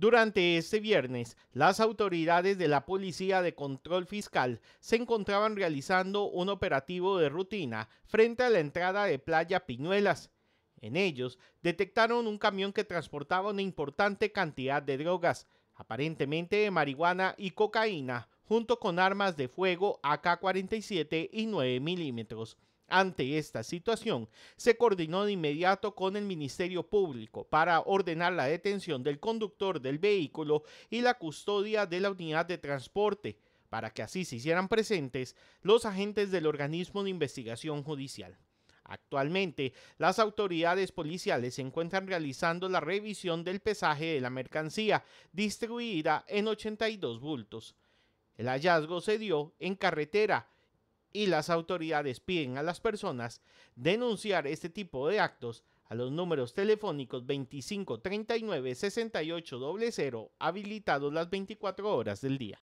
Durante este viernes, las autoridades de la Policía de Control Fiscal se encontraban realizando un operativo de rutina frente a la entrada de Playa Piñuelas. En ellos, detectaron un camión que transportaba una importante cantidad de drogas, aparentemente de marihuana y cocaína, junto con armas de fuego AK-47 y 9 milímetros. Ante esta situación, se coordinó de inmediato con el Ministerio Público para ordenar la detención del conductor del vehículo y la custodia de la unidad de transporte, para que así se hicieran presentes los agentes del organismo de investigación judicial. Actualmente, las autoridades policiales se encuentran realizando la revisión del pesaje de la mercancía, distribuida en 82 bultos. El hallazgo se dio en carretera y las autoridades piden a las personas denunciar este tipo de actos a los números telefónicos 2539-6800 habilitados las 24 horas del día.